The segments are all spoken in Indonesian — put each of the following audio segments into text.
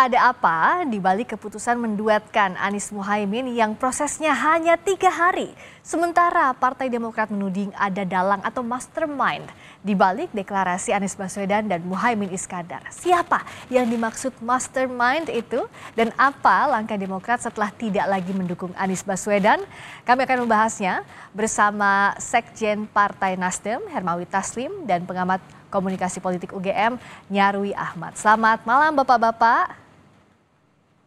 Ada apa di balik keputusan menduetkan Anies Muhaimin yang prosesnya hanya tiga hari? Sementara Partai Demokrat menuding ada dalang atau mastermind di balik deklarasi Anies Baswedan dan Muhaimin Iskandar. Siapa yang dimaksud mastermind itu? Dan apa langkah Demokrat setelah tidak lagi mendukung Anies Baswedan? Kami akan membahasnya bersama Sekjen Partai Nasdem, Hermawi Taslim, dan pengamat komunikasi politik UGM, Nyarwi Ahmad. Selamat malam Bapak-Bapak.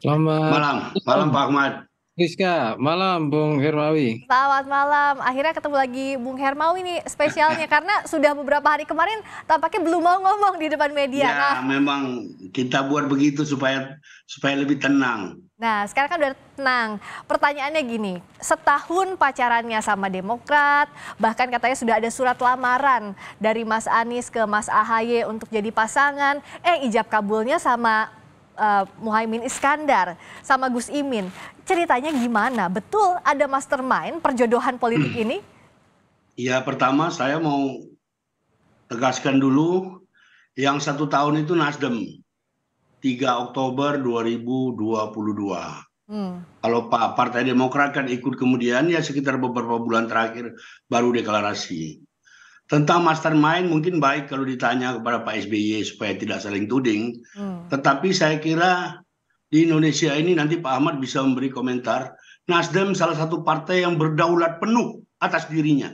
Selamat malam, malam Pak Ahmad. Rizka, malam Bung Hermawi. Selamat malam. Akhirnya ketemu lagi Bung Hermawi nih spesialnya karena sudah beberapa hari kemarin tampaknya belum mau ngomong di depan media. Ya, nah, memang kita buat begitu supaya supaya lebih tenang. Nah, sekarang kan udah tenang. Pertanyaannya gini, setahun pacarannya sama Demokrat, bahkan katanya sudah ada surat lamaran dari Mas Anies ke Mas Ahaye untuk jadi pasangan. Eh, ijab kabulnya sama uh, eh, Muhaimin Iskandar sama Gus Imin. Ceritanya gimana? Betul ada mastermind perjodohan politik hmm. ini? Ya pertama saya mau tegaskan dulu yang satu tahun itu Nasdem. 3 Oktober 2022. Hmm. Kalau Pak Partai Demokrat kan ikut kemudian ya sekitar beberapa bulan terakhir baru deklarasi. Tentang mastermind mungkin baik kalau ditanya kepada Pak SBY supaya tidak saling tuding. Hmm. Tetapi saya kira di Indonesia ini nanti Pak Ahmad bisa memberi komentar. Nasdem salah satu partai yang berdaulat penuh atas dirinya.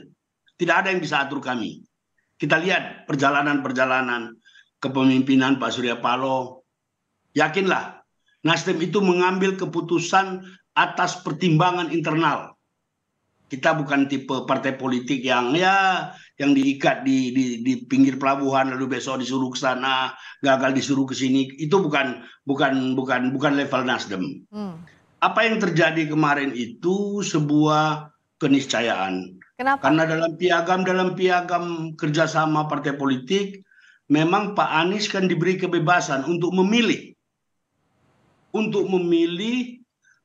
Tidak ada yang bisa atur kami. Kita lihat perjalanan-perjalanan kepemimpinan Pak Surya Paloh. Yakinlah, Nasdem itu mengambil keputusan atas pertimbangan internal kita bukan tipe partai politik yang ya yang diikat di di, di pinggir pelabuhan lalu besok disuruh ke sana gagal disuruh ke sini itu bukan bukan bukan bukan level Nasdem. Hmm. Apa yang terjadi kemarin itu sebuah keniscayaan. Kenapa? Karena dalam piagam dalam piagam kerjasama partai politik memang Pak Anies kan diberi kebebasan untuk memilih untuk memilih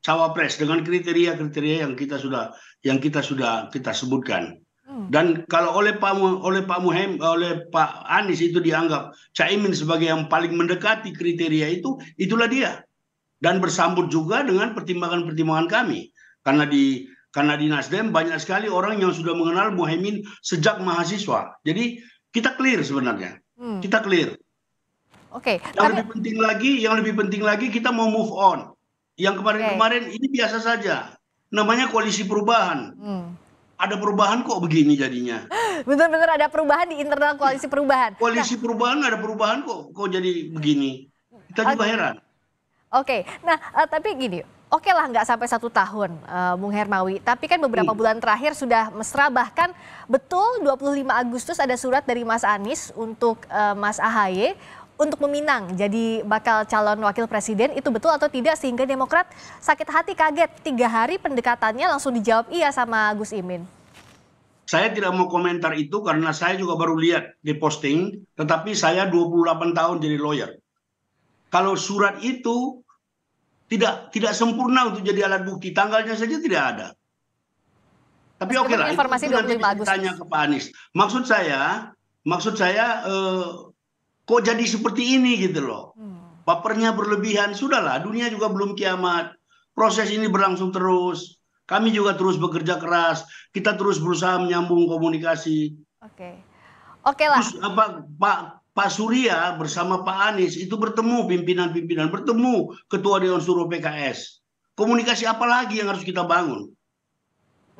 cawapres dengan kriteria-kriteria yang kita sudah yang kita sudah kita sebutkan. Hmm. Dan kalau oleh Pak oleh Pak Muhem oleh Pak Anies itu dianggap Caimin sebagai yang paling mendekati kriteria itu, itulah dia. Dan bersambut juga dengan pertimbangan-pertimbangan kami. Karena di karena di Nasdem banyak sekali orang yang sudah mengenal Muhaimin sejak mahasiswa. Jadi kita clear sebenarnya. Hmm. Kita clear. Oke. Okay, yang tapi... lebih penting lagi, yang lebih penting lagi kita mau move on yang kemarin-kemarin okay. ini biasa saja. Namanya koalisi perubahan. Hmm. Ada perubahan kok begini jadinya. Benar-benar ada perubahan di internal koalisi perubahan. Koalisi nah. perubahan ada perubahan kok kok jadi begini. Kita okay. heran. Oke, okay. nah uh, tapi gini, oke okay lah nggak sampai satu tahun uh, Bung Hermawi, tapi kan beberapa hmm. bulan terakhir sudah mesra bahkan betul 25 Agustus ada surat dari Mas Anies untuk uh, Mas Ahaye untuk meminang jadi bakal calon wakil presiden itu betul atau tidak sehingga Demokrat sakit hati kaget tiga hari pendekatannya langsung dijawab iya sama Gus Imin. Saya tidak mau komentar itu karena saya juga baru lihat di posting, tetapi saya 28 tahun jadi lawyer. Kalau surat itu tidak tidak sempurna untuk jadi alat bukti, tanggalnya saja tidak ada. Tapi oke okay lah, informasi itu, itu nanti tanya ke Pak Anies. Maksud saya, maksud saya eh, kok jadi seperti ini gitu loh. papernya hmm. berlebihan, sudahlah dunia juga belum kiamat. Proses ini berlangsung terus. Kami juga terus bekerja keras. Kita terus berusaha menyambung komunikasi. Oke. Oke lah. Terus apa Pak Pak Surya bersama Pak Anies itu bertemu pimpinan-pimpinan, bertemu ketua Dewan Suruh PKS. Komunikasi apa lagi yang harus kita bangun?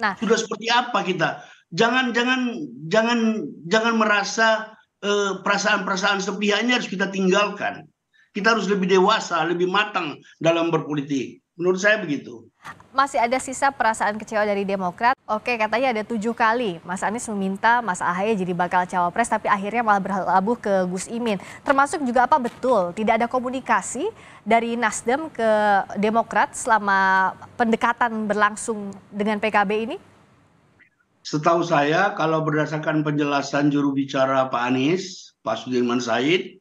Nah, sudah seperti apa kita? Jangan jangan jangan jangan merasa Eh, perasaan-perasaan sepihaknya harus kita tinggalkan. Kita harus lebih dewasa, lebih matang dalam berpolitik. Menurut saya begitu. Masih ada sisa perasaan kecewa dari Demokrat. Oke, katanya ada tujuh kali Mas Anies meminta Mas Ahaye jadi bakal cawapres, tapi akhirnya malah berlabuh ke Gus Imin. Termasuk juga apa betul tidak ada komunikasi dari Nasdem ke Demokrat selama pendekatan berlangsung dengan PKB ini? Setahu saya kalau berdasarkan penjelasan juru bicara Pak Anies, Pak Sudirman Said,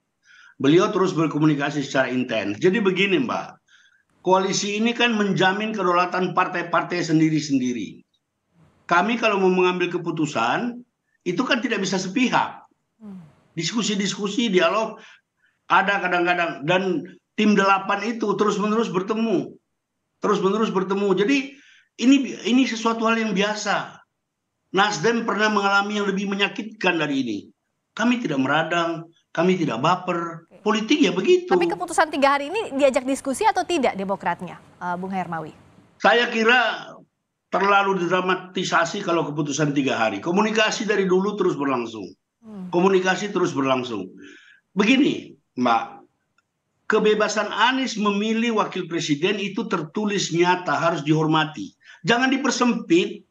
beliau terus berkomunikasi secara intens. Jadi begini Mbak, koalisi ini kan menjamin kedaulatan partai-partai sendiri-sendiri. Kami kalau mau mengambil keputusan, itu kan tidak bisa sepihak. Diskusi-diskusi, dialog, ada kadang-kadang. Dan tim delapan itu terus-menerus bertemu. Terus-menerus bertemu. Jadi ini ini sesuatu hal yang biasa Nasdem pernah mengalami yang lebih menyakitkan dari ini. Kami tidak meradang, kami tidak baper. Politik ya begitu. Tapi keputusan tiga hari ini diajak diskusi atau tidak demokratnya, eh, Bung Hermawi? Saya kira terlalu didramatisasi kalau keputusan tiga hari. Komunikasi dari dulu terus berlangsung. Hmm. Komunikasi terus berlangsung. Begini, Mbak, kebebasan Anies memilih wakil presiden itu tertulis nyata harus dihormati. Jangan dipersempit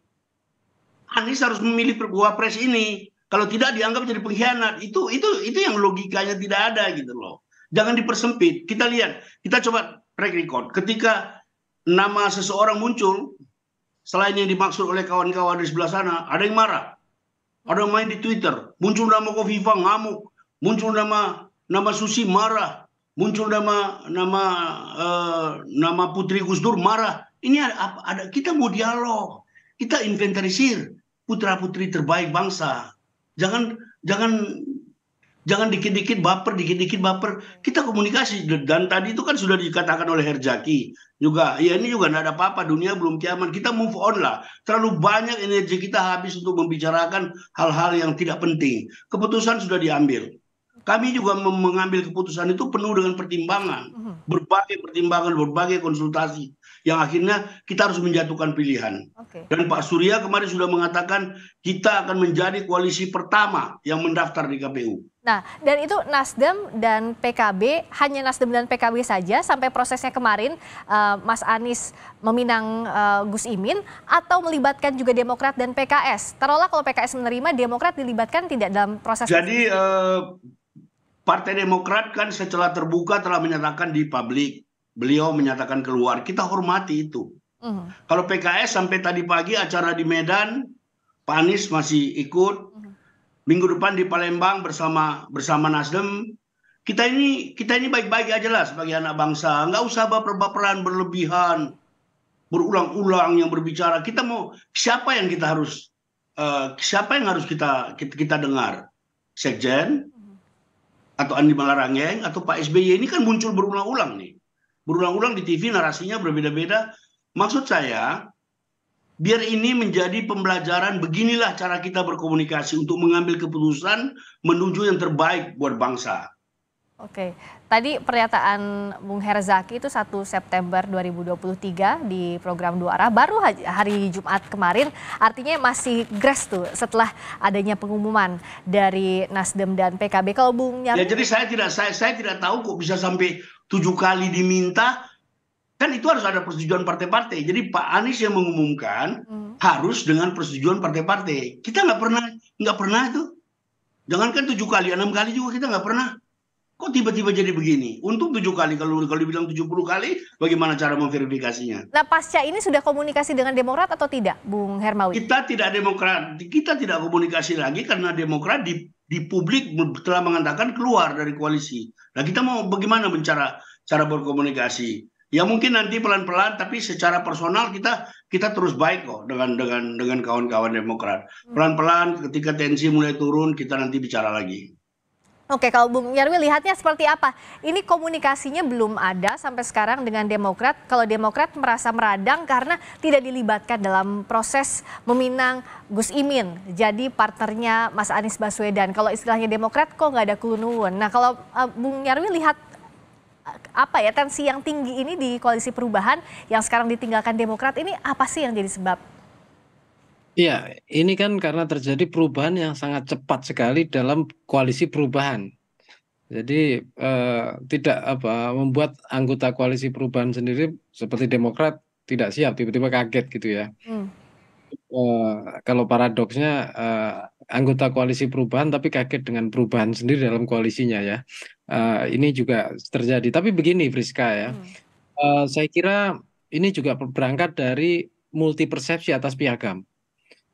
Anies harus memilih wapres ini. Kalau tidak dianggap jadi pengkhianat. Itu itu itu yang logikanya tidak ada gitu loh. Jangan dipersempit. Kita lihat, kita coba track record. Ketika nama seseorang muncul selain yang dimaksud oleh kawan-kawan di sebelah sana, ada yang marah. Ada yang main di Twitter, muncul nama Kofifa ngamuk, muncul nama nama Susi marah, muncul nama nama uh, nama Putri Gusdur marah. Ini ada Ada kita mau dialog, kita inventarisir putra-putri terbaik bangsa. Jangan jangan jangan dikit-dikit baper, dikit-dikit baper. Kita komunikasi dan tadi itu kan sudah dikatakan oleh Herjaki juga. Ya ini juga tidak ada apa-apa, dunia belum kiamat. Kita move on lah. Terlalu banyak energi kita habis untuk membicarakan hal-hal yang tidak penting. Keputusan sudah diambil. Kami juga mengambil keputusan itu penuh dengan pertimbangan, mm-hmm. berbagai pertimbangan, berbagai konsultasi yang akhirnya kita harus menjatuhkan pilihan. Okay. Dan Pak Surya kemarin sudah mengatakan kita akan menjadi koalisi pertama yang mendaftar di KPU. Nah, dan itu Nasdem dan PKB hanya Nasdem dan PKB saja sampai prosesnya kemarin uh, Mas Anies meminang uh, Gus Imin atau melibatkan juga Demokrat dan PKS. Terolah kalau PKS menerima, Demokrat dilibatkan tidak dalam proses. Jadi uh, Partai Demokrat kan secara terbuka telah menyatakan di publik beliau menyatakan keluar. Kita hormati itu. Uh hmm. -huh. Kalau PKS sampai tadi pagi acara di Medan, Pak masih ikut. Uh hmm. -huh. Minggu depan di Palembang bersama bersama Nasdem. Kita ini kita ini baik-baik aja lah sebagai anak bangsa. Nggak usah baper-baperan berlebihan, berulang-ulang yang berbicara. Kita mau siapa yang kita harus uh, siapa yang harus kita kita, kita dengar? Sekjen hmm. atau Andi Malarangeng atau Pak SBY ini kan muncul berulang-ulang nih berulang-ulang di TV narasinya berbeda-beda. Maksud saya, biar ini menjadi pembelajaran beginilah cara kita berkomunikasi untuk mengambil keputusan menuju yang terbaik buat bangsa. Oke, tadi pernyataan Bung Herzaki itu 1 September 2023 di program Dua Arah, baru hari Jumat kemarin, artinya masih grass tuh setelah adanya pengumuman dari Nasdem dan PKB. Kalau Bung Ya jadi saya tidak saya, saya tidak tahu kok bisa sampai tujuh kali diminta, kan itu harus ada persetujuan partai-partai. Jadi Pak Anies yang mengumumkan hmm. harus dengan persetujuan partai-partai. Kita nggak pernah nggak pernah tuh. Jangankan tujuh kali, enam kali juga kita nggak pernah Kok tiba-tiba jadi begini? Untung tujuh kali kalau kalau dibilang puluh kali, bagaimana cara memverifikasinya? Nah, pasca ini sudah komunikasi dengan Demokrat atau tidak, Bung Hermawi? Kita tidak Demokrat, kita tidak komunikasi lagi karena Demokrat di di publik telah mengatakan keluar dari koalisi. Nah, kita mau bagaimana mencara cara berkomunikasi? Ya mungkin nanti pelan-pelan, tapi secara personal kita kita terus baik kok dengan dengan dengan kawan-kawan Demokrat. Hmm. Pelan-pelan ketika tensi mulai turun, kita nanti bicara lagi. Oke, kalau Bung Yarwi lihatnya seperti apa? Ini komunikasinya belum ada sampai sekarang dengan Demokrat. Kalau Demokrat merasa meradang karena tidak dilibatkan dalam proses meminang Gus Imin jadi partnernya Mas Anies Baswedan. Kalau istilahnya Demokrat kok nggak ada kunuun. Nah, kalau eh, Bung Yarwi lihat eh, apa ya tensi yang tinggi ini di koalisi perubahan yang sekarang ditinggalkan Demokrat ini apa sih yang jadi sebab? Iya, ini kan karena terjadi perubahan yang sangat cepat sekali dalam koalisi perubahan. Jadi eh, tidak apa membuat anggota koalisi perubahan sendiri seperti Demokrat tidak siap tiba-tiba kaget gitu ya. Hmm. Eh, kalau paradoksnya eh, anggota koalisi perubahan tapi kaget dengan perubahan sendiri dalam koalisinya ya. Eh, ini juga terjadi. Tapi begini Friska ya, hmm. eh, saya kira ini juga berangkat dari multi persepsi atas piagam.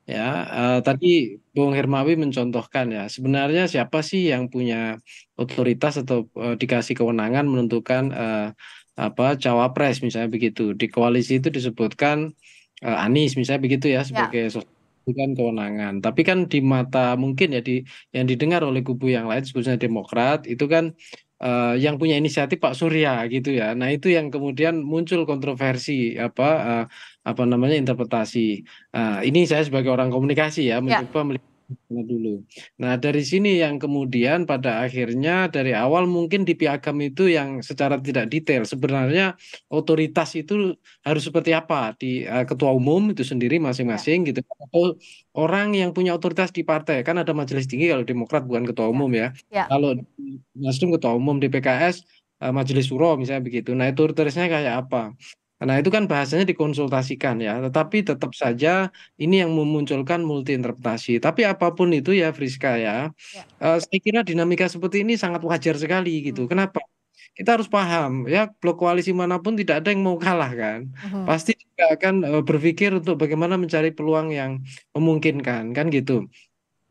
Ya, uh, tadi Bung Hermawi mencontohkan ya, sebenarnya siapa sih yang punya otoritas atau, uh, dikasih kewenangan menentukan, uh, apa, cawapres misalnya begitu. Di koalisi itu disebutkan, uh, Anies misalnya begitu ya, ya. sebagai sosok bukan kewenangan. Tapi kan di mata mungkin ya di yang didengar oleh kubu yang lain khususnya Demokrat itu kan uh, yang punya inisiatif Pak Surya gitu ya. Nah, itu yang kemudian muncul kontroversi apa uh, apa namanya interpretasi. Uh, ini saya sebagai orang komunikasi ya, ya. mencoba ya. melihat dulu. Nah dari sini yang kemudian pada akhirnya dari awal mungkin di piagam itu yang secara tidak detail sebenarnya otoritas itu harus seperti apa di uh, ketua umum itu sendiri masing-masing ya. gitu atau orang yang punya otoritas di partai kan ada majelis tinggi kalau Demokrat bukan ketua ya. umum ya, ya. ya. kalau Nasdem ketua umum di PKS uh, eh, majelis suro misalnya begitu. Nah itu otoritasnya kayak apa? Nah, itu kan bahasanya dikonsultasikan ya, tetapi tetap saja ini yang memunculkan multiinterpretasi. Tapi apapun itu ya Friska ya, ya. Uh, saya kira dinamika seperti ini sangat wajar sekali gitu. Hmm. Kenapa? Kita harus paham ya, blok koalisi manapun tidak ada yang mau kalah kan. Hmm. Pasti juga akan uh, berpikir untuk bagaimana mencari peluang yang memungkinkan kan gitu.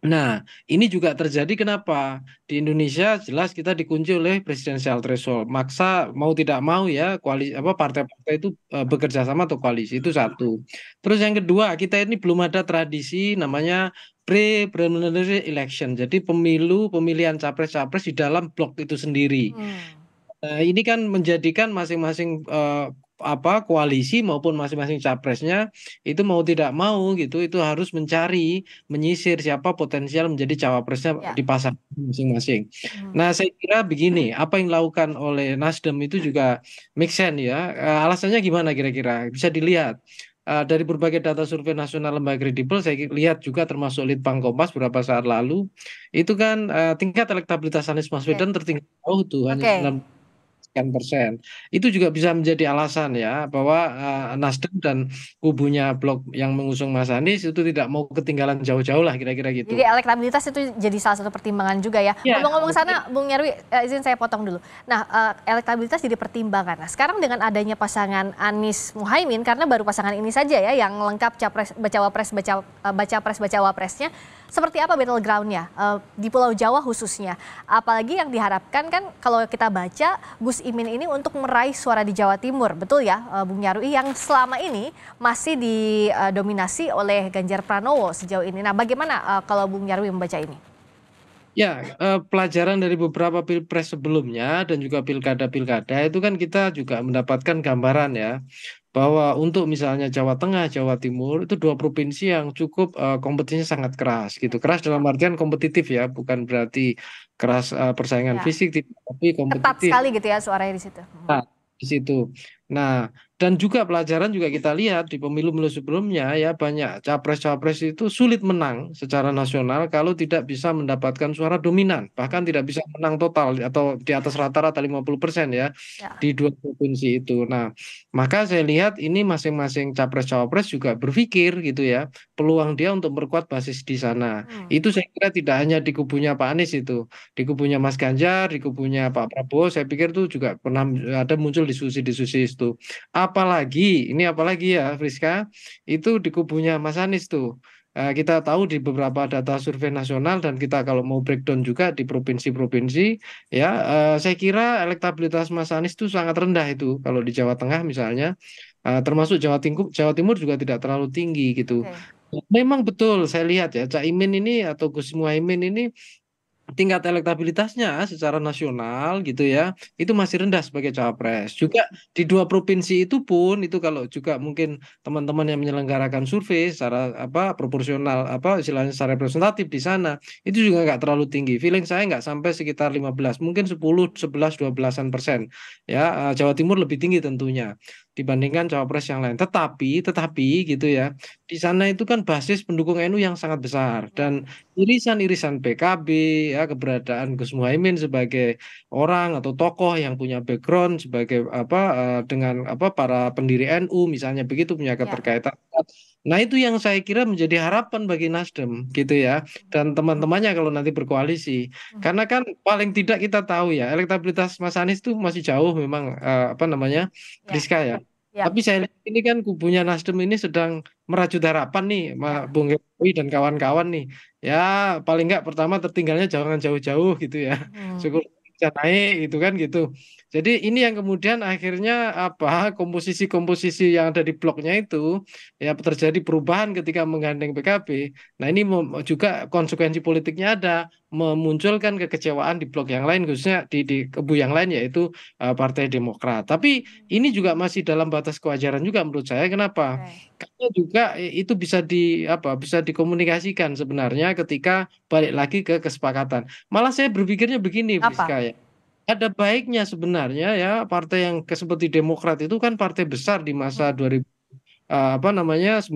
Nah, ini juga terjadi kenapa? Di Indonesia jelas kita dikunci oleh presidensial threshold. Maksa mau tidak mau ya koalisi apa partai-partai itu e, bekerja sama atau koalisi itu satu. Terus yang kedua, kita ini belum ada tradisi namanya pre-preliminary election. Jadi pemilu pemilihan capres-capres di dalam blok itu sendiri. Hmm. Nah, ini kan menjadikan masing-masing uh, apa koalisi maupun masing-masing capresnya itu mau tidak mau gitu itu harus mencari menyisir siapa potensial menjadi cawapresnya ya. di pasar masing-masing. Hmm. Nah saya kira begini hmm. apa yang dilakukan oleh Nasdem itu juga make sense ya eh, alasannya gimana kira-kira bisa dilihat uh, dari berbagai data survei nasional lembaga kredibel saya lihat juga termasuk Litbang Kompas beberapa saat lalu itu kan uh, tingkat elektabilitas Anies Baswedan okay. Ya. tertinggi jauh tuh okay. hanya sekian persen. Itu juga bisa menjadi alasan ya bahwa uh, Nasdem dan kubunya blok yang mengusung Mas Anies itu tidak mau ketinggalan jauh-jauh lah kira-kira gitu. Jadi elektabilitas itu jadi salah satu pertimbangan juga ya. ngomong iya, Ngomong-ngomong sana, Bung Nyarwi, eh, izin saya potong dulu. Nah, uh, elektabilitas jadi pertimbangan. Nah, sekarang dengan adanya pasangan Anies Muhaimin karena baru pasangan ini saja ya yang lengkap capres baca wapres baca baca pres baca wapresnya seperti apa battlegroundnya uh, di Pulau Jawa khususnya? Apalagi yang diharapkan kan kalau kita baca Gus Imin ini untuk meraih suara di Jawa Timur, betul ya uh, Bung Nyarwi yang selama ini masih didominasi oleh Ganjar Pranowo sejauh ini. Nah bagaimana uh, kalau Bung Nyarwi membaca ini? Ya, eh, pelajaran dari beberapa pilpres sebelumnya dan juga pilkada-pilkada itu kan kita juga mendapatkan gambaran ya bahwa untuk misalnya Jawa Tengah, Jawa Timur itu dua provinsi yang cukup uh, kompetisinya sangat keras gitu. Keras dalam artian kompetitif ya, bukan berarti keras uh, persaingan ya. fisik tapi kompetitif. Ketat sekali gitu ya suaranya di situ. Hmm. Nah, di situ. Nah, dan juga pelajaran juga kita lihat di pemilu-pemilu sebelumnya ya banyak capres-capres itu sulit menang secara nasional kalau tidak bisa mendapatkan suara dominan bahkan tidak bisa menang total atau di atas rata-rata 50% ya, ya di dua provinsi itu. Nah, maka saya lihat ini masing-masing capres capres juga berpikir gitu ya peluang dia untuk memperkuat basis di sana. Hmm. Itu saya kira tidak hanya di kubunya Pak Anies itu, di kubunya Mas Ganjar, di kubunya Pak Prabowo saya pikir itu juga pernah ada muncul diskusi-diskusi itu apalagi ini apalagi ya Friska itu di kubunya Mas Anies tuh eh, kita tahu di beberapa data survei nasional dan kita kalau mau breakdown juga di provinsi-provinsi ya eh, saya kira elektabilitas Mas Anies itu sangat rendah itu kalau di Jawa Tengah misalnya eh, termasuk Jawa Timur Jawa Timur juga tidak terlalu tinggi gitu. Okay. Memang betul saya lihat ya Cak Imin ini atau Gus Muhaimin ini tingkat elektabilitasnya secara nasional gitu ya itu masih rendah sebagai cawapres juga di dua provinsi itu pun itu kalau juga mungkin teman-teman yang menyelenggarakan survei secara apa proporsional apa istilahnya secara representatif di sana itu juga nggak terlalu tinggi feeling saya nggak sampai sekitar 15 mungkin 10 11 12an persen ya eh, Jawa Timur lebih tinggi tentunya dibandingkan cawapres yang lain. Tetapi, tetapi gitu ya, di sana itu kan basis pendukung NU yang sangat besar dan irisan-irisan PKB, ya keberadaan Gus Muhaymin sebagai orang atau tokoh yang punya background sebagai apa eh, dengan apa para pendiri NU misalnya begitu punya ya. keterkaitan. Ya Nah, itu yang saya kira menjadi harapan bagi Nasdem gitu ya dan teman-temannya kalau nanti berkoalisi. Hmm. Karena kan paling tidak kita tahu ya elektabilitas Mas Anies itu masih jauh memang uh, apa namanya? Priska ya. ya. ya. Tapi saya lihat ini kan kubunya Nasdem ini sedang merajut harapan nih ya. Bung Jokowi dan kawan-kawan nih. Ya, paling nggak pertama tertinggalnya jangan jauh-jauh gitu ya. Hmm. Syukur bisa naik gitu kan gitu. Jadi ini yang kemudian akhirnya apa komposisi-komposisi yang ada di bloknya itu ya terjadi perubahan ketika menggandeng PKB. Nah ini juga konsekuensi politiknya ada memunculkan kekecewaan di blok yang lain khususnya di, di kebu yang lain yaitu uh, Partai Demokrat. Tapi ini juga masih dalam batas kewajaran juga menurut saya. Kenapa? Okay. Karena juga eh, itu bisa di apa bisa dikomunikasikan sebenarnya ketika balik lagi ke kesepakatan. Malah saya berpikirnya begini, Friska ya ada baiknya sebenarnya ya partai yang seperti Demokrat itu kan partai besar di masa 2000 hmm. uh, eh, apa namanya 9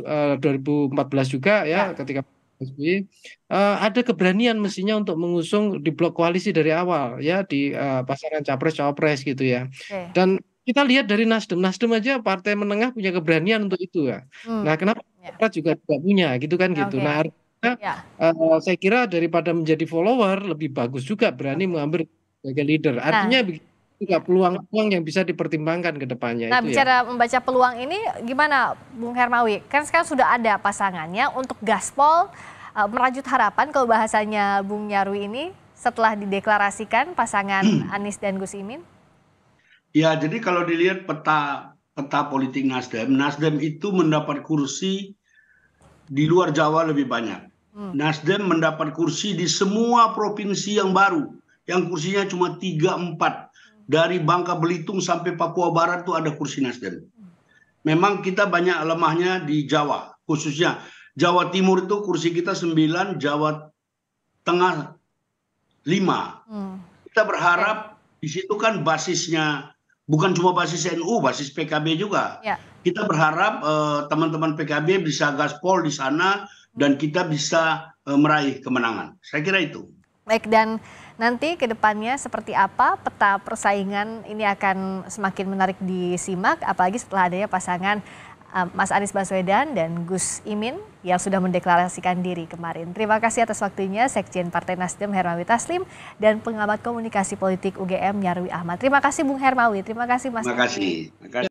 uh, 2014 juga ya, ya. ketika SBY uh, ada keberanian mestinya untuk mengusung di blok koalisi dari awal ya di uh, pasangan capres cawapres gitu ya. Okay. Dan kita lihat dari Nasdem, Nasdem aja partai menengah punya keberanian untuk itu ya. Hmm. Nah, kenapa ya. Demokrat juga tidak punya gitu kan gitu. Nah, artinya uh, saya kira daripada menjadi follower lebih bagus juga berani mengambil sebagai leader. Nah. Artinya nah. juga iya. peluang-peluang yang bisa dipertimbangkan ke depannya. Nah, itu ya. bicara ya. membaca peluang ini gimana Bung Hermawi? Kan sekarang sudah ada pasangannya untuk gaspol uh, merajut harapan kalau bahasanya Bung Nyarwi ini setelah dideklarasikan pasangan hmm. Anies dan Gus Imin? Ya, jadi kalau dilihat peta peta politik Nasdem, Nasdem itu mendapat kursi di luar Jawa lebih banyak. Hmm. Nasdem mendapat kursi di semua provinsi yang baru yang kursinya cuma 3 4. Dari Bangka Belitung sampai Papua Barat tuh ada kursi Nasdem. Memang kita banyak lemahnya di Jawa, khususnya Jawa Timur itu kursi kita 9, Jawa Tengah 5. Hmm. Kita berharap di situ kan basisnya bukan cuma basis NU, basis PKB juga. Ya. Kita berharap eh, teman-teman eh, PKB bisa gaspol di sana dan kita bisa eh, meraih kemenangan. Saya kira itu. Baik, dan nanti ke depannya seperti apa peta persaingan ini akan semakin menarik disimak, apalagi setelah adanya pasangan eh, Mas Anies Baswedan dan Gus Imin yang sudah mendeklarasikan diri kemarin. Terima kasih atas waktunya Sekjen Partai Nasdem Hermawi Taslim dan pengamat komunikasi politik UGM Nyarwi Ahmad. Terima kasih Bung Hermawi, terima kasih Mas. Terima kasih.